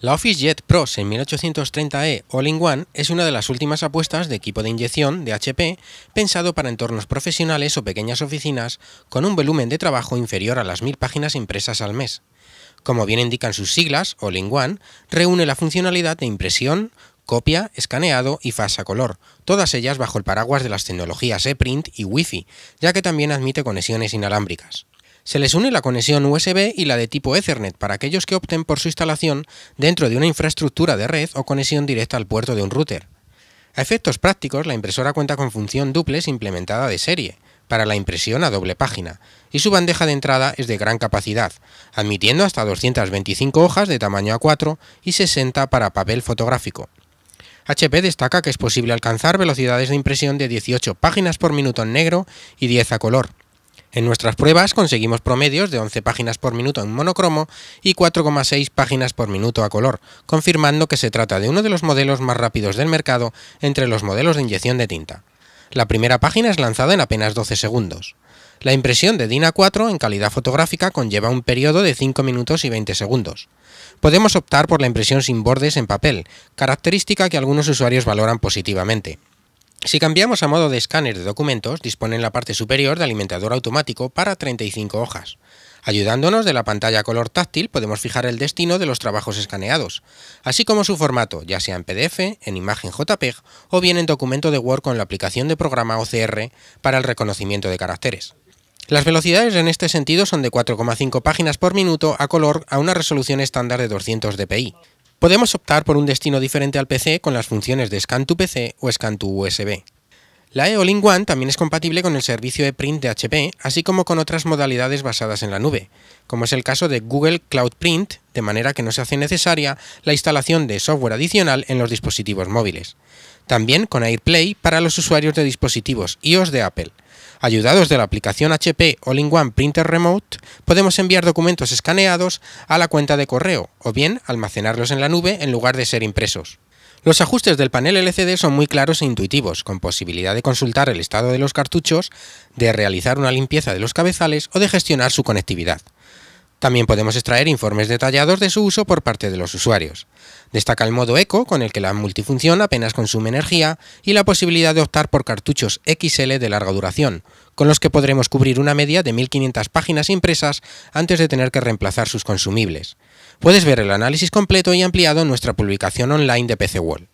La OfficeJet Pro 1830 e all All-in-One es una de las últimas apuestas de equipo de inyección de HP pensado para entornos profesionales o pequeñas oficinas con un volumen de trabajo inferior a las 1000 páginas impresas al mes. Como bien indican sus siglas, All-in-One reúne la funcionalidad de impresión, copia, escaneado y fase a color, todas ellas bajo el paraguas de las tecnologías ePrint y Wi-Fi, ya que también admite conexiones inalámbricas. Se les une la conexión USB y la de tipo Ethernet para aquellos que opten por su instalación dentro de una infraestructura de red o conexión directa al puerto de un router. A efectos prácticos, la impresora cuenta con función duples implementada de serie, para la impresión a doble página, y su bandeja de entrada es de gran capacidad, admitiendo hasta 225 hojas de tamaño A4 y 60 para papel fotográfico. HP destaca que es posible alcanzar velocidades de impresión de 18 páginas por minuto en negro y 10 a color, en nuestras pruebas conseguimos promedios de 11 páginas por minuto en monocromo y 4,6 páginas por minuto a color, confirmando que se trata de uno de los modelos más rápidos del mercado entre los modelos de inyección de tinta. La primera página es lanzada en apenas 12 segundos. La impresión de DINA 4 en calidad fotográfica conlleva un periodo de 5 minutos y 20 segundos. Podemos optar por la impresión sin bordes en papel, característica que algunos usuarios valoran positivamente. Si cambiamos a modo de escáner de documentos, dispone en la parte superior de alimentador automático para 35 hojas. Ayudándonos de la pantalla color táctil podemos fijar el destino de los trabajos escaneados, así como su formato, ya sea en PDF, en imagen JPEG o bien en documento de Word con la aplicación de programa OCR para el reconocimiento de caracteres. Las velocidades en este sentido son de 4,5 páginas por minuto a color a una resolución estándar de 200 dpi, Podemos optar por un destino diferente al PC con las funciones de scan to PC o scan to USB. La e all One también es compatible con el servicio de print de HP, así como con otras modalidades basadas en la nube, como es el caso de Google Cloud Print, de manera que no se hace necesaria la instalación de software adicional en los dispositivos móviles. También con AirPlay para los usuarios de dispositivos iOS de Apple. Ayudados de la aplicación HP All-in-One Printer Remote, podemos enviar documentos escaneados a la cuenta de correo o bien almacenarlos en la nube en lugar de ser impresos. Los ajustes del panel LCD son muy claros e intuitivos, con posibilidad de consultar el estado de los cartuchos, de realizar una limpieza de los cabezales o de gestionar su conectividad. También podemos extraer informes detallados de su uso por parte de los usuarios. Destaca el modo eco, con el que la multifunción apenas consume energía, y la posibilidad de optar por cartuchos XL de larga duración, con los que podremos cubrir una media de 1500 páginas impresas antes de tener que reemplazar sus consumibles. Puedes ver el análisis completo y ampliado en nuestra publicación online de PC World.